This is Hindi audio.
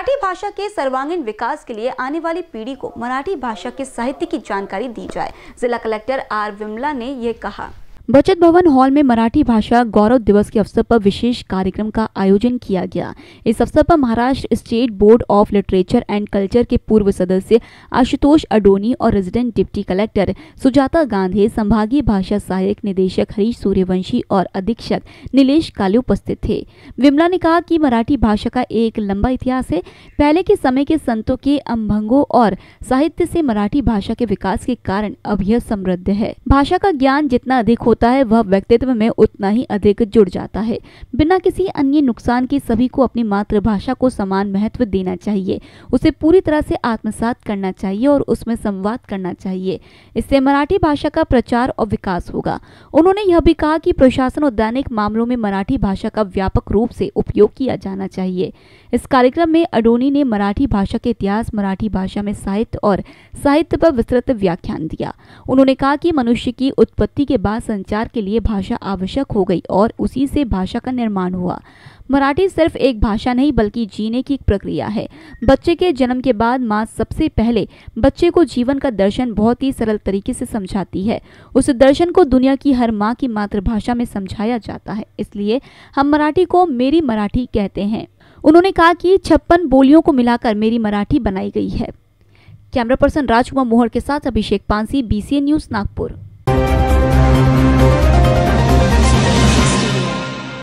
मराठी भाषा के सर्वांगीण विकास के लिए आने वाली पीढ़ी को मराठी भाषा के साहित्य की जानकारी दी जाए जिला कलेक्टर आर विमला ने यह कहा बचत भवन हॉल में मराठी भाषा गौरव दिवस के अवसर पर विशेष कार्यक्रम का आयोजन किया गया इस अवसर पर Maharashtra state board of literature and culture के पूर्व सदस्य आशुतोष अडोनी और resident deputy collector Sujata Gandhi संभागीय भाषा सहायक निदेशक हरीश सूर्यवंशी और अधीक्षक नीलेश काले उपस्थित थे विमला ने कहा कि मराठी भाषा का एक लंबा इतिहास है पहले के समय के संतों के अम्भंगों और साहित्य से मराठी भाषा के विकास के कारण अब यह समृद्ध है भाषा का ज्ञान जितना अधिक होता होता है वह व्यक्तित्व में उतना ही अधिक जुड़ जाता है बिना किसी अन्य नुकसान के सभी को अपनी मातृभाषा को समान महत्व देना चाहिए उसे पूरी तरह से आत्मसात करना चाहिए और उसमें संवाद करना चाहिए इससे मराठी भाषा का प्रचार और विकास होगा उन्होंने यह भी कहा कि प्रशासन और दैनिक मामलों में मराठी भाषा का व्यापक रूप से उपयोग किया जाना चाहिए इस कार्यक्रम में अडोनी ने मराठी भाषा के इतिहास मराठी भाषा में साहित्य और साहित्य पर विस्तृत व्याख्यान दिया उन्होंने कहा कि मनुष्य की उत्पत्ति के बाद संचार संचार के लिए भाषा आवश्यक हो गई और उसी से भाषा का निर्माण हुआ मराठी सिर्फ एक भाषा नहीं बल्कि जीने की एक प्रक्रिया है बच्चे के जन्म के बाद माँ सबसे पहले बच्चे को जीवन का दर्शन बहुत ही सरल तरीके से समझाती है उस दर्शन को दुनिया की हर माँ की मातृभाषा में समझाया जाता है इसलिए हम मराठी को मेरी मराठी कहते हैं उन्होंने कहा कि छप्पन बोलियों को मिलाकर मेरी मराठी बनाई गई है कैमरा पर्सन राजकुमार मोहर के साथ अभिषेक पांसी बी न्यूज़ नागपुर